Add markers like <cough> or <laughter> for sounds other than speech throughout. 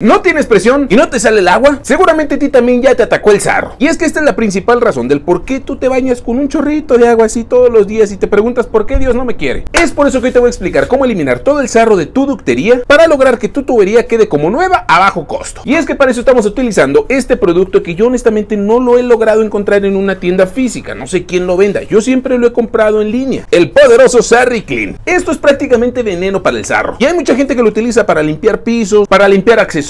¿No tienes presión y no te sale el agua? Seguramente a ti también ya te atacó el sarro. Y es que esta es la principal razón del por qué tú te bañas con un chorrito de agua así todos los días y te preguntas por qué Dios no me quiere. Es por eso que hoy te voy a explicar cómo eliminar todo el sarro de tu ductería para lograr que tu tubería quede como nueva a bajo costo. Y es que para eso estamos utilizando este producto que yo honestamente no lo he logrado encontrar en una tienda física. No sé quién lo venda. Yo siempre lo he comprado en línea. El poderoso Sarri Clean. Esto es prácticamente veneno para el sarro. Y hay mucha gente que lo utiliza para limpiar pisos, para limpiar accesorios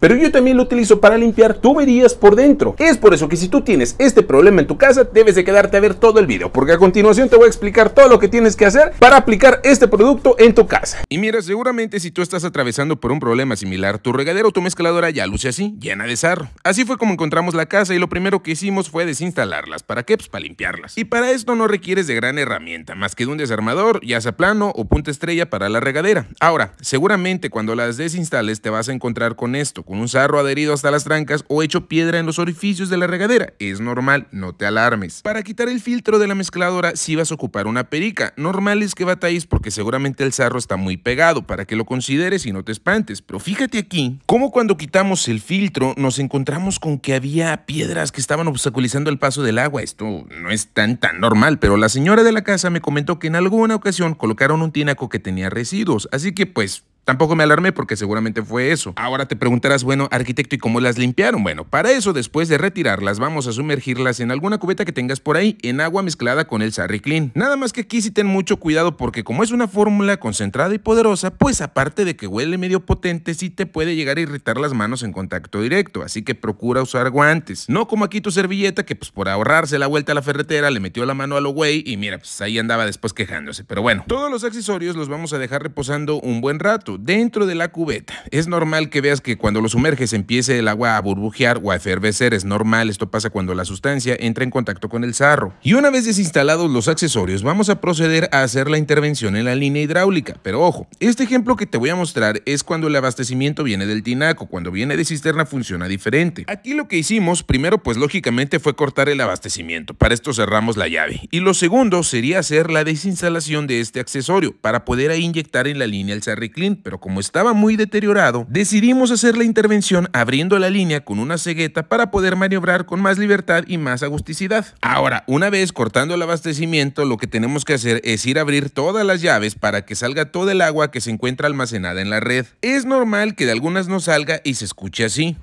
pero yo también lo utilizo para limpiar tuberías por dentro. Es por eso que si tú tienes este problema en tu casa, debes de quedarte a ver todo el video, porque a continuación te voy a explicar todo lo que tienes que hacer para aplicar este producto en tu casa. Y mira, seguramente si tú estás atravesando por un problema similar, tu regadera o tu mezcladora ya luce así, llena de sarro. Así fue como encontramos la casa y lo primero que hicimos fue desinstalarlas. ¿Para qué? Pues, para limpiarlas. Y para esto no requieres de gran herramienta, más que de un desarmador, ya sea plano o punta estrella para la regadera. Ahora, seguramente cuando las desinstales te vas a encontrar con esto, con un sarro adherido hasta las trancas o hecho piedra en los orificios de la regadera. Es normal, no te alarmes. Para quitar el filtro de la mezcladora si vas a ocupar una perica. Normal es que batáis porque seguramente el sarro está muy pegado para que lo consideres y no te espantes. Pero fíjate aquí, como cuando quitamos el filtro nos encontramos con que había piedras que estaban obstaculizando el paso del agua. Esto no es tan tan normal, pero la señora de la casa me comentó que en alguna ocasión colocaron un tinaco que tenía residuos. Así que pues Tampoco me alarmé porque seguramente fue eso. Ahora te preguntarás, bueno, arquitecto, ¿y cómo las limpiaron? Bueno, para eso, después de retirarlas, vamos a sumergirlas en alguna cubeta que tengas por ahí, en agua mezclada con el Clean. Nada más que aquí sí ten mucho cuidado porque como es una fórmula concentrada y poderosa, pues aparte de que huele medio potente, sí te puede llegar a irritar las manos en contacto directo, así que procura usar guantes. No como aquí tu servilleta que pues por ahorrarse la vuelta a la ferretera le metió la mano a lo güey y mira, pues ahí andaba después quejándose. Pero bueno, todos los accesorios los vamos a dejar reposando un buen rato dentro de la cubeta. Es normal que veas que cuando lo sumerges empiece el agua a burbujear o a efervecer, es normal, esto pasa cuando la sustancia entra en contacto con el sarro. Y una vez desinstalados los accesorios, vamos a proceder a hacer la intervención en la línea hidráulica. Pero ojo, este ejemplo que te voy a mostrar es cuando el abastecimiento viene del tinaco, cuando viene de cisterna funciona diferente. Aquí lo que hicimos, primero pues lógicamente fue cortar el abastecimiento, para esto cerramos la llave. Y lo segundo sería hacer la desinstalación de este accesorio, para poder inyectar en la línea el Sarri Clean, pero como estaba muy deteriorado, decidimos hacer la intervención abriendo la línea con una cegueta para poder maniobrar con más libertad y más agusticidad. Ahora, una vez cortando el abastecimiento, lo que tenemos que hacer es ir a abrir todas las llaves para que salga todo el agua que se encuentra almacenada en la red. Es normal que de algunas no salga y se escuche así.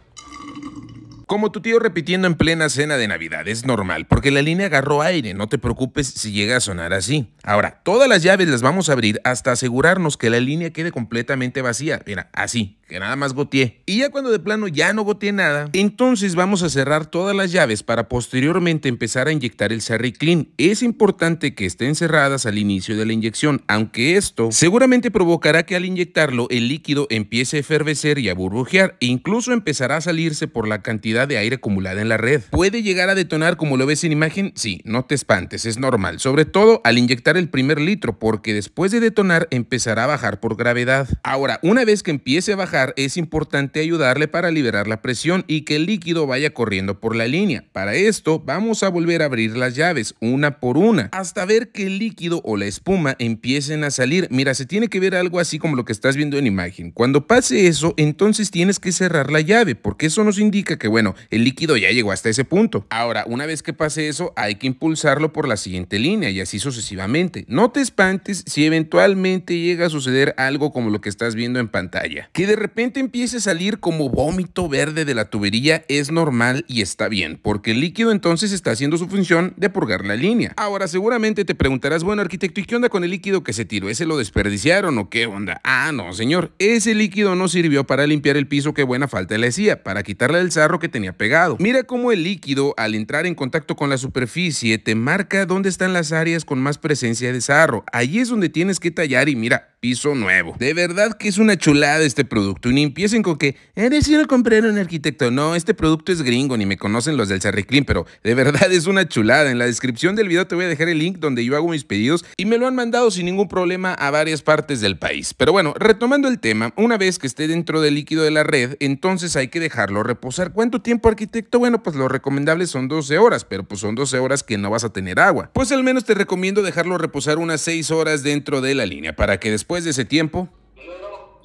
Como tu tío repitiendo en plena cena de Navidad, es normal, porque la línea agarró aire, no te preocupes si llega a sonar así. Ahora, todas las llaves las vamos a abrir hasta asegurarnos que la línea quede completamente vacía, mira, así, que nada más goteé. Y ya cuando de plano ya no goteé nada, entonces vamos a cerrar todas las llaves para posteriormente empezar a inyectar el Sarri Clean. Es importante que estén cerradas al inicio de la inyección, aunque esto seguramente provocará que al inyectarlo el líquido empiece a efervecer y a burbujear, e incluso empezará a salirse por la cantidad de aire acumulada en la red. ¿Puede llegar a detonar como lo ves en imagen? Sí, no te espantes, es normal, sobre todo al inyectar el primer litro, porque después de detonar empezará a bajar por gravedad. Ahora, una vez que empiece a bajar, es importante ayudarle para liberar la presión y que el líquido vaya corriendo por la línea. Para esto, vamos a volver a abrir las llaves, una por una, hasta ver que el líquido o la espuma empiecen a salir. Mira, se tiene que ver algo así como lo que estás viendo en imagen. Cuando pase eso, entonces tienes que cerrar la llave, porque eso nos indica que, bueno, el líquido ya llegó hasta ese punto. Ahora, una vez que pase eso, hay que impulsarlo por la siguiente línea y así sucesivamente. No te espantes si eventualmente llega a suceder algo como lo que estás viendo en pantalla. Que de repente empiece a salir como vómito verde de la tubería es normal y está bien, porque el líquido entonces está haciendo su función de purgar la línea. Ahora, seguramente te preguntarás, bueno, arquitecto, ¿y qué onda con el líquido que se tiró? ¿Ese lo desperdiciaron o qué onda? Ah, no, señor, ese líquido no sirvió para limpiar el piso que buena falta le hacía, para quitarle el sarro que te ni pegado. Mira cómo el líquido al entrar en contacto con la superficie te marca dónde están las áreas con más presencia de sarro. Allí es donde tienes que tallar y mira, piso nuevo. De verdad que es una chulada este producto. Y ni empiecen con que, eh, eres ir a comprar un arquitecto. No, este producto es gringo, ni me conocen los del Cerriclin, pero de verdad <laughs> es una chulada. En la descripción del video te voy a dejar el link donde yo hago mis pedidos y me lo han mandado sin ningún problema a varias partes del país. Pero bueno, retomando el tema, una vez que esté dentro del líquido de la red, entonces hay que dejarlo reposar. ¿Cuánto tiempo, arquitecto? Bueno, pues lo recomendable son 12 horas, pero pues son 12 horas que no vas a tener agua. Pues al menos te recomiendo dejarlo reposar unas 6 horas dentro de la línea para que después después de ese tiempo.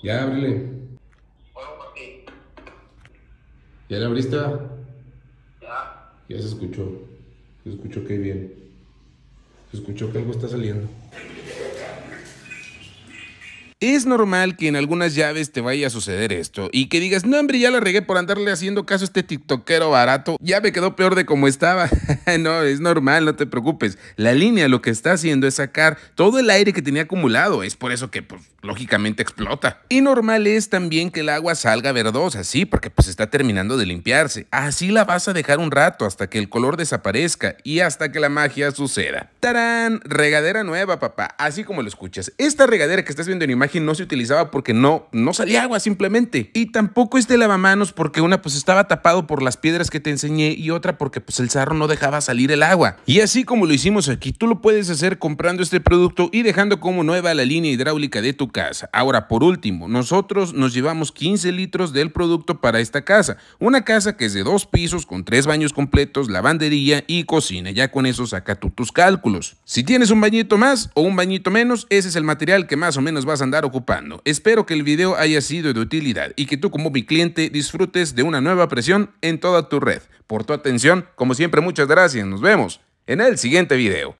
Ya, ábrele. ¿Ya le abriste? Ya. Ya se escuchó. Se escuchó que bien. Se escuchó que algo está saliendo. Es normal que en algunas llaves te vaya a suceder esto y que digas, no hombre, ya la regué por andarle haciendo caso a este tiktokero barato, ya me quedó peor de como estaba. <laughs> no, es normal, no te preocupes. La línea lo que está haciendo es sacar todo el aire que tenía acumulado, es por eso que pues, lógicamente explota. Y normal es también que el agua salga verdosa, sí, porque pues está terminando de limpiarse. Así la vas a dejar un rato hasta que el color desaparezca y hasta que la magia suceda. ¡Tarán! Regadera nueva, papá, así como lo escuchas. Esta regadera que estás viendo en imagen no se utilizaba porque no, no salía agua simplemente. Y tampoco este lavamanos porque una pues estaba tapado por las piedras que te enseñé y otra porque pues el sarro no dejaba salir el agua. Y así como lo hicimos aquí, tú lo puedes hacer comprando este producto y dejando como nueva la línea hidráulica de tu casa. Ahora, por último, nosotros nos llevamos 15 litros del producto para esta casa. Una casa que es de dos pisos con tres baños completos, lavandería y cocina. Ya con eso saca tú tus cálculos. Si tienes un bañito más o un bañito menos, ese es el material que más o menos vas a andar ocupando. Espero que el video haya sido de utilidad y que tú como mi cliente disfrutes de una nueva presión en toda tu red. Por tu atención, como siempre, muchas gracias. Nos vemos en el siguiente video.